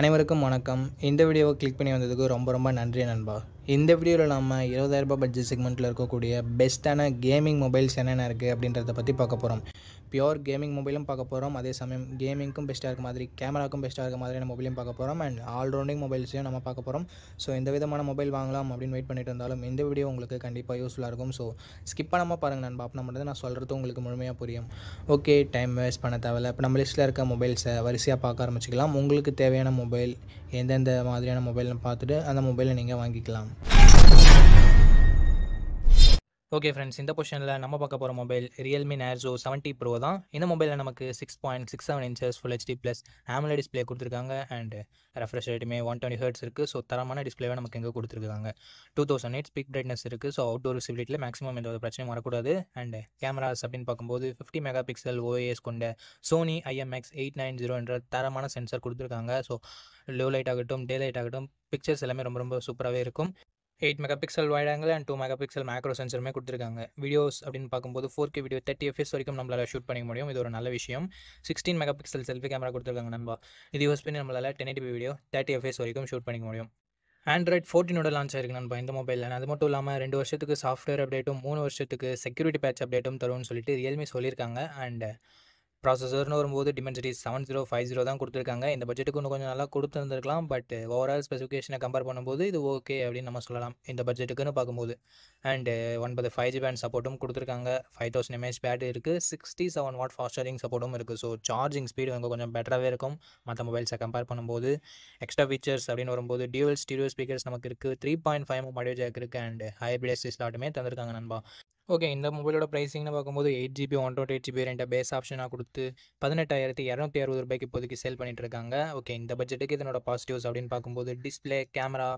அனைவருக்கும் வணக்கம் இந்த வீடியோவை கிளிக் பண்ணி வந்ததுக்கு ரொம்ப ரொம்ப நன்றி நண்பா இந்த வீடியோவில் நம்ம ரூபாய் பட்ஜெட் செக்மெண்ட்டில் இருக்கக்கூடிய பெஸ்ட்டான கேமிங் மொபைல்ஸ் என்னென்ன இருக்குது அப்படின்றத பற்றி பார்க்க போகிறோம் பியோர் கேமிங் மொபைலும் பார்க்க போகிறோம் அதே சமயம் கேமிங்க்கும் பெஸ்ட்டாக இருக்க மாதிரி கேமராக்கும் பெஸ்ட்டாக இருக்க மாதிரியான மொபைலையும் பார்க்க போகிறோம் அண்ட் ஆல்ரவுண்டிங் மொபைல்ஸையும் நம்ம பார்க்க போகிறோம் ஸோ எந்த விதமான மொபைல் வாங்கலாம் அப்படின்னு வெயிட் பண்ணிட்டு இருந்தாலும் இந்த வீடியோ உங்களுக்கு கண்டிப்பாக யூஸ்ஃபுல்லாக இருக்கும் ஸோ ஸ்கிப் பண்ணாமல் பாருங்கள் நான் பாப்பினா மட்டும் நான் சொல்கிறது உங்களுக்கு முழுமையாக புரியும் ஓகே டைம் வேஸ்ட் பண்ண தேவையில்ல இப்போ நம்ம லிஸ்ட்டில் இருக்க மொபைல்ஸை வரிசையாக பார்க்க ஆரம்பிச்சிக்கலாம் உங்களுக்கு தேவையான மொபைல் எந்தெந்த மாதிரியான மொபைல்னு பார்த்துட்டு அந்த மொபைலை நீங்கள் வாங்கிக்கலாம் ஓகே ஃப்ரெண்ட்ஸ் இந்த கொஷனில் நம்ம பார்க்க போகிற mobile Realme Narzo seventy pro தான் இந்த மொபைலில் நமக்கு six point six seven inches full HD plus AMOLED display கொடுத்துருக்காங்க அண்ட் ரெஃப்ரெஷ் ரேட்டுமே ஒன் டுவெண்ட்டி ஹர்ட்ஸ் இருக்குது ஸோ தரமான டிஸ்பிளேவை நமக்கு எங்கே கொடுத்துருக்காங்க two thousand eight peak brightness இருக்குது ஸோ அவுட்டோர் விசிபிலிட்டியில் மேக்ஸிமம் எந்த ஒரு பிரச்சனையும் வரக்கூடாது அண்ட் கேமராஸ் அப்படின்னு பார்க்கும்போது ஃபிஃப்டி மெகா பிக்சல் ஓஏஎஸ் கொண்ட Sony IMX eight nine zero என்ற தரமான சென்சர் கொடுத்துருக்காங்க ஸோ லோ லைட் ஆகட்டும் டே லைட் ஆகட்டும் பிக்சர்ஸ் எல்லாமே ரொம்ப ரொம்ப சூப்பராகவே இருக்கும் eight megapixel wide angle and two megapixel macro சென்சருமே கொடுத்துருக்காங்க வீடியோஸ் அப்படின்னு பார்க்கும்போது four K video thirty FPS வரைக்கும் நம்மளால் ஷூட் பண்ணிக்க முடியும் இது ஒரு நல்ல விஷயம் sixteen mega pixel selfie camera கொடுத்துருக்காங்க நம்ம இது யூஸ் பண்ணி நம்மளால் ten eighty video thirty FPS வரைக்கும் ஷூட் பண்ணிக்க முடியும் ஆண்ட்ராய்ட் ஃபோர்டீனோட லான்ச் ஆயிருக்கு நம்ம இந்த மொபைலில் அது மட்டும் இல்லாமல் ரெண்டு வருஷத்துக்கு சாஃப்ட்வேர் அப்டேட்டும் மூணு வருஷத்துக்கு செக்யூரிட்டி பேட்ச் அப்டேட்டும் தரும்னு சொல்லிட்டு ரியல்மி சொல்லியிருக்காங்க அண்ட் ப்ராசஸர்னு வரும்போது Dimensity seven zero five zero தான் கொடுத்துருக்காங்க இந்த பட்ஜெட்டுக்கு இன்னும் கொஞ்சம் நல்லா கொடுத்துருந்துருக்கலாம் பட் ஓவரால் ஸ்பெசிஃபிகேஷனை கம்பேர் பண்ணும்போது இது ஓகே அப்படின்னு நம்ம சொல்லலாம் இந்த பட்ஜெட்டுக்குன்னு பார்க்கும்போது அண்டு ஒன்பது ஃபைவ் ஜி பேண்ட் சப்போர்ட்டும் கொடுத்துருக்காங்க ஃபைவ் தௌசண்ட் எம்ஏஹெச் பேட்டரி இருக்குது sixty seven watt fast charging சப்போர்ட்டும் இருக்குது ஸோ சார்ஜிங் ஸ்பீடு அங்கே கொஞ்சம் பெட்டராகவே இருக்கும் மற்ற மொபைல்ஸை கம்பேர் பண்ணும்போது எக்ஸ்ட்ரா ஃபீச்சர்ஸ் அப்படின்னு வரும்போது டியூவல் ஸ்டீரியோ ஸ்பீக்கர்ஸ் நமக்கு இருக்குது three point five mobile jack இருக்குது அண்ட் ஹைபிரிட் ஸ்லாட்டுமே தந்திருக்காங்க நண்பா ஓகே இந்த மொபைலோட ப்ரைஸிங்னு பார்க்கும்போது eight GB one twenty eight GB ரெண்டு பேஸ் ஆப்ஷனாக கொடுத்து பதினெட்டாயிரத்தி இரநூத்தி அறுபது ரூபாய்க்கு இப்போதைக்கு சேல் பண்ணிட்டு இருக்காங்க ஓகே இந்த பட்ஜெட்டுக்கு இதனோட பாசிட்டிவ்ஸ் அப்படின்னு பார்க்கும்போது டிஸ்பிளே கேமரா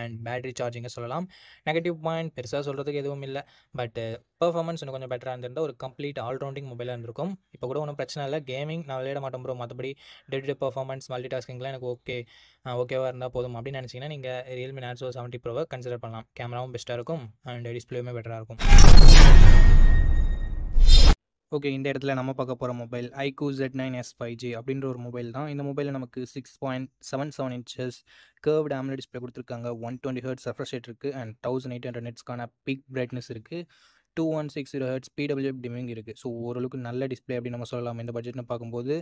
அண்ட் பேட்ரி சார்ஜிங்கை சொல்லலாம் நெகட்டிவ் பாயிண்ட் பெருசாக சொல்கிறதுக்கு எதுவும் இல்லை பட் பர்ஃபார்மன்ஸ் இன்னும் கொஞ்சம் பெட்டராக இருந்திருந்தால் ஒரு கம்ப்ளீட் ஆல்ரவுண்டிங் மொபைலாக இருந்திருக்கும் இப்போ கூட ஒன்றும் பிரச்சனை இல்லை கேமிங் நான் விளையாட மாட்டோம் ப்ரோ மற்றபடி டே டு டே பர்ஃபார்மன்ஸ் மல்டி டாஸ்கிங்லாம் எனக்கு ஓகே ஓகேவாக இருந்தால் போதும் அப்படின்னு நினச்சிங்கன்னா நீங்கள் ரியல்மி நேட்ஸோ செவன்ட்டி ப்ரோவை கன்சிடர் பண்ணலாம் கேமராவும் பெஸ்ட்டாக இருக்கும் அண்ட் டிஸ்பிளேயுமே பெட்டராக இருக்கும் ஓகே இந்த இடத்துல நம்ம பார்க்க போகிற mobile iQOO Z nine S five G அப்படின்ற ஒரு மொபைல் தான் இந்த மொபைலில் நமக்கு six point seven seven inches curved AMOLED display கொடுத்துருக்காங்க one twenty hertz refresh rate இருக்குது அண்ட் தௌசண்ட் எயிட் ஹண்ட்ரட் நெட்ஸ்க்கான பிக் பிரைட்னஸ் இருக்குது two one six zero hertz PWM dimming இருக்குது ஸோ ஓரளவுக்கு நல்ல டிஸ்பிளே அப்படின்னு நம்ம சொல்லலாம் இந்த பட்ஜெட்னு பார்க்கும்போது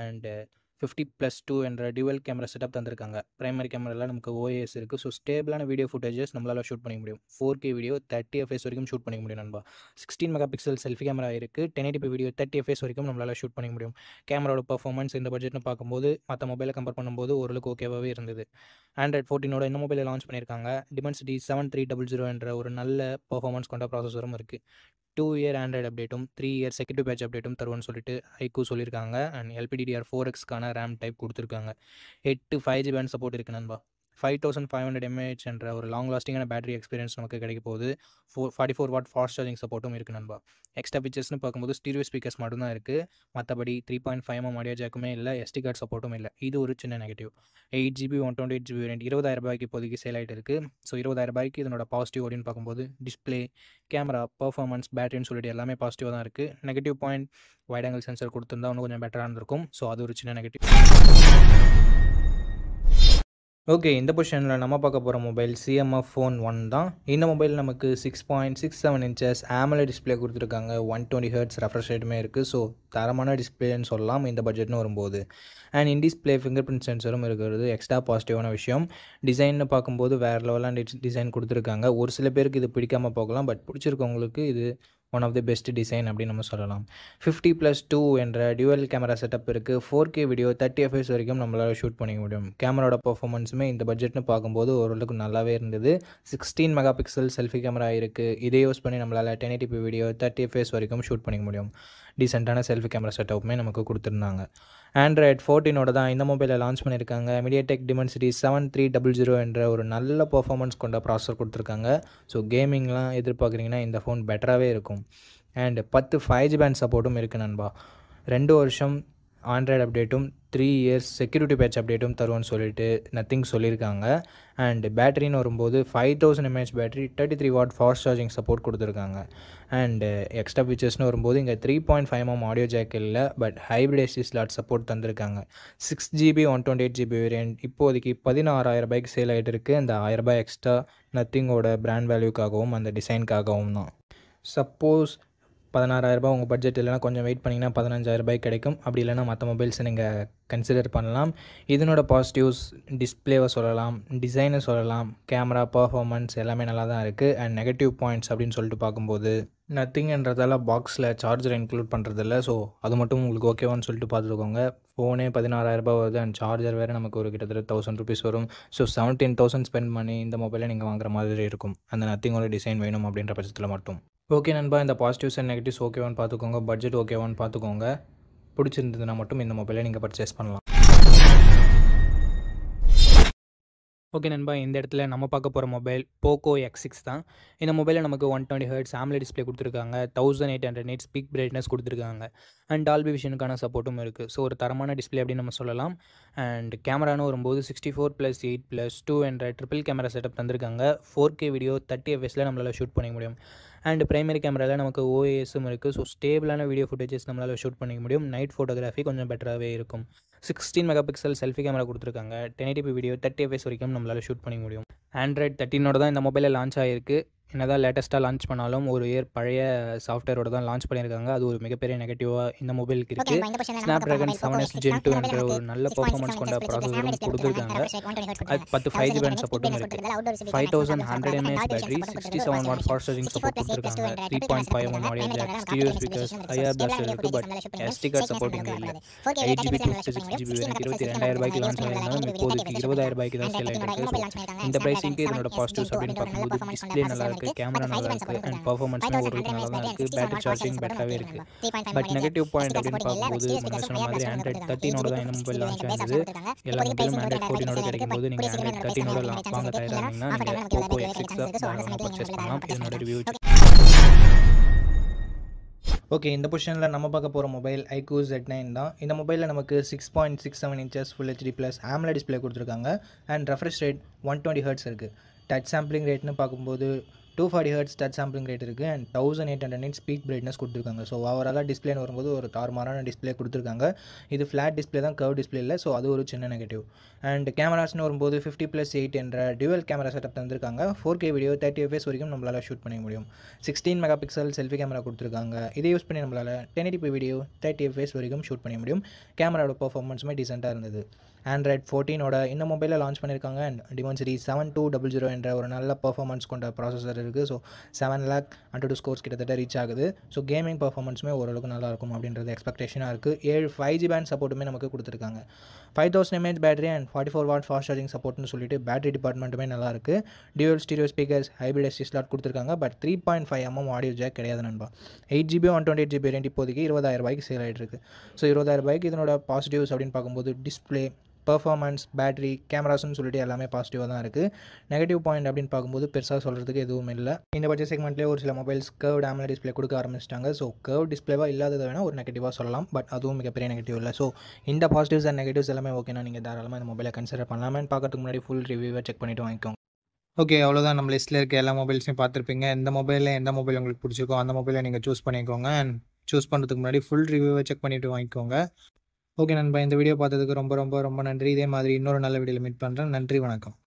அண்டு ஃபிஃப்டி ப்ளஸ் டூ என்ற டியூவல் கேமரா செட்டப் தந்திருக்காங்க ப்ரைமரி கேமராவில் நமக்கு ஓஎஸ் இருக்குது ஸோ ஸ்டேபிளான வீடியோ ஃபுட்டேஜஸ் நம்மளால் ஷூட் பண்ணிக்க முடியும் four K video thirty FPS வரைக்கும் ஷூட் பண்ணிக்க முடியும் நண்பா sixteen mega pixel selfie camera இருக்குது ten eighty video thirty FPS வரைக்கும் நம்மளால் ஷூட் பண்ணிக்க முடியும் கேமராட பர்ஃபார்மன்ஸ் இந்த பட்ஜெட்னு பார்க்கும்போது மற்ற மொபைலை கம்பேர் பண்ணும்போது ஓரளவுக்கு ஓகேவாகவே இருந்தது ஆண்ட்ராய்ட் ஃபோர்ட்டினோட இந்த மொபைலை லான்ச் பண்ணியிருக்காங்க Dimensity seven three double zero என்ற ஒரு நல்ல பர்ஃபார்மன்ஸ் கொண்ட ப்ராசஸரும் இருக்குது டூ இயர் ஆண்ட்ராய்டு அப்டேட்டும் த்ரீ இயர் செகண்ட் பேட்ச் அப்டேட்டும் தருவோம்னு சொல்லிட்டு ஐக்கூ சொல்லியிருக்காங்க அண்ட் எல்பிடிடிஆர் ஃபோர் எக்ஸ்க்கான ரேம் டைப் கொடுத்துருக்காங்க எட்டு ஃபைவ் ஜி பேண்ட் சப்போர்ட் இருக்கு நண்பா five thousand five hundred mAh என்ற ஒரு லாங் லாஸ்டிங்கான பேட்டரி எக்ஸ்பீரியன்ஸ் நமக்கு கிடைக்க போகுது four forty four watt fast charging சப்போர்ட்டும் இருக்குது நண்பா எக்ஸ்ட்ரா பிக்சர்ஸ்னு பார்க்கும்போது ஸ்டீரியோ ஸ்பீக்கர்ஸ் மட்டும்தான் இருக்குது மற்றபடி three point five M audio ஜாக்குமே இல்லை எஸ்டி கார்டு சப்போர்ட்டும் இல்லை இது ஒரு சின்ன negative eight GB one twenty eight GB ரெண்டு இருபதாயிரம் ரூபாய்க்கு இப்போதைக்கு சேல் ஆகிட்டு இருக்குது ஸோ இருபதாயிரம் ரூபாய்க்கு இதனோட பாசிட்டிவ் அப்படின்னு பார்க்கும்போது டிஸ்பிளே கேமரா பர்ஃபார்மன்ஸ் பேட்டரின்னு சொல்லிட்டு எல்லாமே பாசிட்டிவாக தான் இருக்குது negative point wide angle sensor கொடுத்துருந்தா இன்னும் கொஞ்சம் பெட்டராக இருந்திருக்கும் ஸோ அது ஒரு சின்ன நெகட்டிவ் ஓகே இந்த பொசிஷனில் நம்ம பார்க்க போகிற மொபைல் சிஎம்எஃப் ஃபோன் ஒன் தான் இந்த மொபைல் நமக்கு six point six seven inches AMOLED display கொடுத்துருக்காங்க ஒன் டுவெண்ட்டி ஹர்ட்ஸ் ரெஃப்ரெஷ் ரேட்டுமே இருக்குது ஸோ தரமான டிஸ்பிளேன்னு சொல்லலாம் இந்த பட்ஜெட்னு வரும்போது and in display fingerprint சென்சரும் இருக்கிறது எக்ஸ்ட்ரா பாசிட்டிவான விஷயம் டிசைன்னு பார்க்கும்போது வேறு லெவலாக டிசைன் கொடுத்துருக்காங்க ஒரு சில பேருக்கு இது பிடிக்காமல் போகலாம் பட் பிடிச்சிருக்கவங்களுக்கு இது one of the best design அப்படின்னு நம்ம சொல்லலாம் ஃபிஃப்டி ப்ளஸ் டூ என்ற டியூவல் கேமரா செட்டப் இருக்குது four K video thirty FPS வரைக்கும் நம்மளால் ஷூட் பண்ணிக்க முடியும் கேமராவோட பர்ஃபார்மன்ஸுமே இந்த பட்ஜெட்னு பார்க்கும்போது ஓரளவுக்கு நல்லாவே இருந்தது sixteen mega pixel selfie camera இருக்குது இதை யூஸ் பண்ணி நம்மளால் டென் வீடியோ தேர்ட்டி எஃப்எஸ் வரைக்கும் ஷூட் பண்ணிக்க முடியும் டீசெண்டான செல்ஃபி கேமரா செட்டப்புமே நமக்கு கொடுத்துருந்தாங்க ஆண்ட்ராய்ட் ஃபோர்டீனோட தான் இந்த மொபைலை லான்ச் பண்ணியிருக்காங்க tech Dimensity seven three double zero என்ற ஒரு நல்ல பர்ஃபார்மன்ஸ் கொண்ட ப்ராசஸர் கொடுத்துருக்காங்க ஸோ கேமிங்லாம் எதிர்பார்க்குறீங்கன்னா இந்த ஃபோன் பெட்டராகவே இருக்கும் அண்டு பத்து ஃபைவ் ஜி பேண்ட் சப்போர்ட்டும் இருக்குது நண்பா ரெண்டு வருஷம் ஆண்ட்ராய்டு அப்டேட்டும் த்ரீ இயர்ஸ் செக்யூரிட்டி பேட்ச் அப்டேட்டும் தருவோன்னு சொல்லிட்டு நத்திங் சொல்லியிருக்காங்க அண்ட் பேட்டரின்னு வரும்போது five thousand mAh battery thirty three watt fast charging support கொடுத்துருக்காங்க அண்ட் எக்ஸ்ட்ரா ஃபீச்சர்ஸ்னு வரும்போது இங்கே three point five M audio jack இல்லை but hybrid SD slot support தந்திருக்காங்க six GB one twenty eight GB variant இப்போதைக்கு பதினாறாயிரம் ரூபாய்க்கு சேல் ஆகிட்டு இருக்குது அந்த ரூபாய் எக்ஸ்ட்ரா நத்திங்கோட பிராண்ட் வேல்யூக்காகவும் அந்த டிசைனுக்காகவும் தான் சப்போஸ் பதினாறாயிரரூபா உங்கள் பட்ஜெட் இல்லைனா கொஞ்சம் வெயிட் பண்ணிங்கன்னா பதினஞ்சாயிரரூபாய்க்கு கிடைக்கும் அப்படி இல்லைனா மற்ற மொபைல்ஸை நீங்கள் கன்சிடர் பண்ணலாம் இதனோட பாசிட்டிவ்ஸ் டிஸ்பிளேவை சொல்லலாம் டிசைனை சொல்லலாம் கேமரா பர்ஃபார்மன்ஸ் எல்லாமே நல்லா தான் இருக்குது அண்ட் நெகட்டிவ் பாயிண்ட்ஸ் அப்படின்னு சொல்லிட்டு பார்க்கும்போது நத்திங்கன்றதால பாக்ஸில் சார்ஜர் இன்க்ளூட் பண்ணுறதில்ல ஸோ அது மட்டும் உங்களுக்கு ஓகேவான்னு சொல்லிட்டு பார்த்துருக்கோங்க ஃபோனே பதினாறாயிரரூபா வருது அண்ட் சார்ஜர் வேறு நமக்கு ஒரு கிட்டத்தட்ட தௌசண்ட் ருபீஸ் வரும் ஸோ செவன்டீன் தௌசண்ட் ஸ்பெண்ட் பண்ணி இந்த மொபைலை நீங்கள் வாங்குற மாதிரி இருக்கும் அந்த நத்திங்கோட டிசைன் வேணும் அப்படின்ற பட்சத்தில் மட்டும் ஓகே நண்பா இந்த பாசிட்டிவ்ஸ் அண்ட் நெகட்டிவ்ஸ் ஓகேவான்னு பார்த்துக்கோங்க பட்ஜெட் ஓகேவான்னு பார்த்துக்கோங்க பிடிச்சிருந்ததுன்னா மட்டும் இந்த மொபைலை நீங்கள் பர்ச்சேஸ் பண்ணலாம் ஓகே நண்பா இந்த இடத்துல நம்ம பார்க்க போகிற மொபைல் போக்கோ எக்ஸ் சிக்ஸ் தான் இந்த மொபைலில் நமக்கு one twenty hertz AMOLED display கொடுத்துருக்காங்க thousand eight hundred nit peak brightness கொடுத்துருக்காங்க அண்ட் டால்பி விஷனுக்கான சப்போர்ட்டும் இருக்குது ஸோ ஒரு தரமான டிஸ்பிளே அப்படின்னு நம்ம சொல்லலாம் அண்ட் கேமரானு வரும்போது sixty four plus eight plus two என்ற ட்ரிபிள் கேமரா செட்டப் தந்திருக்காங்க ஃபோர் கே வீடியோ தேர்ட்டி எஃப்எஸில் நம்மளால் ஷூட் பண்ணிக்க முடியும் அண்ட் பிரைமரி கேமராவில் நமக்கு ஓஎஸும் இருக்குது ஸோ ஸ்டேபிளான வீடியோ ஃபுட்டேஜஸ் நம்மளால் ஷூட் பண்ணிக்க முடியும் நைட் ஃபோட்டோகிராஃபி கொஞ்சம் பெட்டராகவே இருக்கும் sixteen mega pixel selfie camera கொடுத்துருக்காங்க ten eighty video thirty FPS வரைக்கும் நம்மளால் ஷூட் பண்ணிக்க முடியும் ஆண்ட்ராய்ட் தேர்ட்டினோட தான் இந்த மொபைலில் லான்ச் ஆகிருக்கு என்னதான் லேட்டஸ்ட்டாக லான்ச் பண்ணாலும் ஒரு இயர் பழைய சாஃப்ட்வேரோட தான் லான்ச் பண்ணியிருக்காங்க அது ஒரு மிகப்பெரிய நெகட்டிவாக இந்த மொபைலுக்கு இருக்குது Snapdragon seven S gen two என்ற ஒரு நல்ல பர்ஃபார்மன்ஸ் கொண்ட ப்ராசஸரும் கொடுத்துருக்காங்க அது பத்து ஃபைவ் ஜி பேண்ட் சப்போர்ட்டும் இருக்குது five thousand hundred mAh battery sixty seven watt fast charging support கொடுத்துருக்காங்க three point five one audio jack stereo speakers IR blaster இருக்கு பட் எஸ்டி கார்டு சப்போர்ட் இங்கே இல்லை eight GB two six GB வரைக்கும் இருபத்தி ரெண்டாயிரம் ரூபாய்க்கு லான்ச் ஆகியிருந்தாலும் இப்போதைக்கு இருபதாயிரம் ரூபாய்க்கு தான் சேல் இந்த ப்ரைஸிங்க்கு இதனோட பாசிட்டிவ்ஸ் அப்படின்னு பார்க்கும்போது டிஸ்பிளே நல்லா இருக்குது கேமரா நல்லா இருக்குது அண்ட் பர்ஃபார்மன்ஸ் ஒரு நல்லா தான் இருக்குது பேட்டரி சார்ஜிங் பெட்டராகவே இருக்குது பட் நெகட்டிவ் பாயிண்ட் அப்படின்னு பார்க்கும்போது முன்னாடி சொன்ன மாதிரி ஆண்ட்ராய்ட் தேர்ட்டினோட தான் இந்த மொபைல் லான்ச் ஆகுது எல்லா மொபைலும் ஆண்ட்ராய்ட் ஃபோர்டினோட கிடைக்கும் போது நீங்கள் ஆண்ட்ராய்ட் தேர்ட்டினோட வாங்க தயாராகிங்கன்னா நீங்கள் ஓப்போ எக்ஸ் எக்ஸ் பர்ச்சேஸ் பண்ணலாம் என்னோட ரிவ்யூ ஓகே இந்த பொசிஷனில் நம்ம பார்க்க போகிற மொபைல் ஐக்யூ ஜெட் நைன் தான் இந்த மொபைலில் நமக்கு six point six seven inches full HD plus AMOLED display கொடுத்துருக்காங்க and refresh rate one twenty hertz இருக்குது டச் சாம்பிளிங் ரேட்னு பார்க்கும்போது two forty hertz touch sampling rate இருக்குது and thousand eight hundred nit ஸ்பீட் பிரைட்னஸ் கொடுத்துருக்காங்க ஸோ ஓவராலாக டிஸ்பிளேன்னு வரும்போது ஒரு தார்மாரான டிஸ்பிளே கொடுத்துருக்காங்க இது ஃப்ளாட் டிஸ்பிளே தான் கர்வ் டிஸ்பிளே இல்லை ஸோ அது ஒரு சின்ன நெகட்டிவ் அண்ட் கேமராஸ்னு வரும்போது ஃபிஃப்டி ப்ளஸ் எயிட் என்ற டியூவல் கேமரா செட்டப் தந்திருக்காங்க four K video thirty FPS வரைக்கும் நம்மளால் ஷூட் பண்ண முடியும் sixteen mega pixel selfie camera கொடுத்துருக்காங்க இதை யூஸ் பண்ணி நம்மளால் ten P video thirty FPS வரைக்கும் ஷூட் பண்ண முடியும் கேமராட பர்ஃபார்மன்ஸுமே டீசெண்டாக இருந்தது ஆண்ட்ராய்ட் ஃபோர்டீனோட இந்த மொபைலில் லான்ச் பண்ணியிருக்காங்க and Dimensity seven two double zero என்ற ஒரு நல்ல பர்ஃபார்மன்ஸ் கொண்ட ப்ராசஸர் இருக்குது so seven lakh hundred scores கிட்டத்தட்ட ரீச் ஆகுது ஸோ கேமிங் பர்ஃபார்மன்ஸுமே ஓரளவுக்கு நல்லாயிருக்கும் அப்படின்றது எக்ஸ்பெக்டேஷனாக இருக்குது ஏழு ஃபைவ் ஜி பேண்ட் சப்போர்ட்டுமே நமக்கு கொடுத்துருக்காங்க five thousand mAh battery and forty four watt fast charging சப்போர்ட்னு சொல்லிட்டு பேட்டரி டிபார்ட்மெண்ட்டுமே நல்லாயிருக்கு dual stereo speakers hybrid SD slot கொடுத்துருக்காங்க but three point five MM audio jack கிடையாது நண்பா eight GB one twenty eight GB ரெண்டு இப்போதைக்கு இருபதாயிரம் ரூபாய்க்கு சேல் ஆகிட்டு இருக்குது ஸோ இருபதாயிரம் ரூபாய்க்கு இதனோட பாசிட்டிவ்ஸ் அப்படின்னு பார்க்கும்போது டிஸ்பிளே பர்ஃபார்மன்ஸ் பேட்டரி கேமராஸ்னு சொல்லிட்டு எல்லாமே பாசிட்டிவாக தான் இருக்குது நெகட்டிவ் பாயிண்ட் அப்படின்னு பார்க்கும்போது பெருசாக சொல்கிறதுக்கு எதுவும் இல்லை இந்த பட்ச செக்மெண்ட்லேயே ஒரு சில மொபைல்ஸ் கர்வ் ஆமலா டிஸ்பிளே கொடுக்க ஆரம்பிச்சிட்டாங்க ஸோ கர்வ் டிஸ்பிளேவாக இல்லாதது வேணால் ஒரு நெகட்டிவாக சொல்லலாம் பட் அதுவும் மிகப்பெரிய நெகட்டிவ் இல்லை ஸோ இந்த பாசிட்டிவ்ஸ் அண்ட் நெகட்டிவ்ஸ் எல்லாமே ஓகேனா நீங்கள் தாராளமாக இந்த மொபைலை கன்சிடர் பண்ணலாமே பார்க்கறதுக்கு முன்னாடி ஃபுல் ரிவ்யூவை செக் பண்ணிட்டு வாங்கிக்கோங்க ஓகே அவ்வளோதான் நம்ம லிஸ்ட்டில் இருக்க எல்லா மொபைல்ஸையும் பார்த்துருப்பீங்க எந்த மொபைலில் எந்த மொபைல் உங்களுக்கு பிடிச்சிருக்கோ அந்த மொபைலை நீங்கள் சூஸ் பண்ணிக்கோங்க அண்ட் சூஸ் பண்ணுறதுக்கு முன்னாடி ஃபுல் ரிவ்யூவை செக் பண்ணிவிட்டு வாங்கிக்கோங்க ஓகே நண்பா இந்த வீடியோ பார்த்ததுக்கு ரொம்ப ரொம்ப ரொம்ப நன்றி இதே மாதிரி இன்னொரு நல்ல வீடியோவில் மீட் பண்ணுறேன் நன்றி வணக்கம்